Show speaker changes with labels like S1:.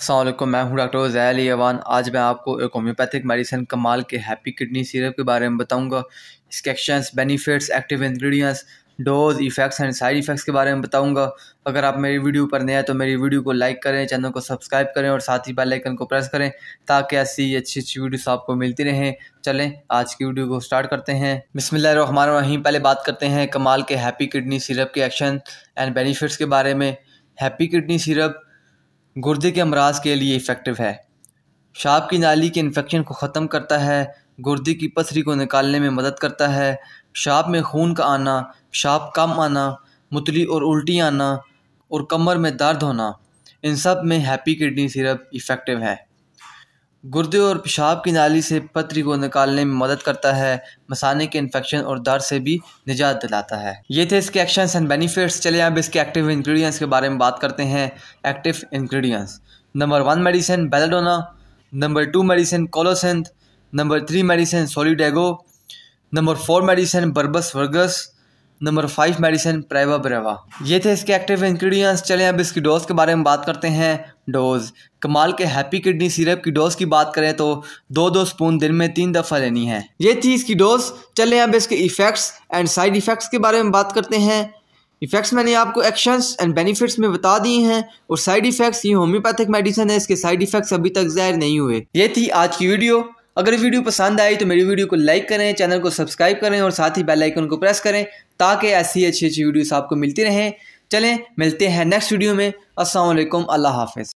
S1: असलम मैं हूँ doctor gel Awan आज मैं आपको एक होम्योपैथिक मेडिसिन कमाल के हैप्पी किडनी सिरप के बारे में बताऊंगा इसके actions benefits active ingredients dose effects and side effects के बारे में बताऊंगा अगर आप मेरी वीडियो पर नए हैं तो मेरी वीडियो को लाइक करें चैनल को सब्सक्राइब करें और साथ ही बेलाइकन को प्रेस करें ताकि ऐसी अच्छी अच्छी वीडियोस आपको मिलती रहें चलें आज की वीडियो को स्टार्ट करते हैं वहीं पहले बात करते हैं कमाल के हैप्पी किडनी सिरप के एक्शन एंड बेनिफिट्स के बारे में हैप्पी किडनी सिरप गुर्दे के अमराज के लिए इफ़ेक्टिव है शाप की नाली के इन्फेक्शन को ख़त्म करता है गुर्दे की पथरी को निकालने में मदद करता है शाप में खून का आना शाप कम आना मुतली और उल्टी आना और कमर में दर्द होना इन सब में हैप्पी किडनी सिरप इफ़ेक्टिव है गुर्दे और पेशाब की नाली से पथरी को निकालने में मदद करता है मसाने के इन्फेक्शन और दर्द से भी निजात दिलाता है ये थे इसके एक्शंस एंड बेनिफिट्स चले अब इसके एक्टिव इंग्रेडिएंट्स के बारे में बात करते हैं active ingredients number one medicine belladonna number two medicine colocynth number three medicine solidago number four medicine berberis vulgaris number five medicine pareira brava ये थे इसके एक्टिव इंग्रेडिएंट्स चलें अब इसकी डोज के बारे में बात करते हैं डोज़ कमाल के हैप्पी किडनी सिरप की डोज़ की बात करें तो दो दो स्पून दिन में तीन दफ़ा लेनी है ये थी इसकी डोज़ चलें अब इसके इफ़ेक्ट्स एंड साइड इफ़ेक्ट्स के बारे में बात करते हैं इफ़ेक्ट्स मैंने आपको एक्शंस एंड बेनिफिट्स में बता दिए हैं और साइड इफ़ेक्ट्स ये होम्योपैथिक मेडिसिन है इसके साइड इफ़ेक्ट्स अभी तक ज़ाहिर नहीं हुए ये थी आज की वीडियो अगर वीडियो पसंद आई तो मेरी वीडियो को लाइक करें चैनल को सब्सक्राइब करें और साथ ही बेल आइकन को प्रेस करें ताकि ऐसी अच्छी अच्छी वीडियोस आपको मिलती रहें चलें मिलते हैं नेक्स्ट वीडियो में वालेकुम अल्लाह हाफिज़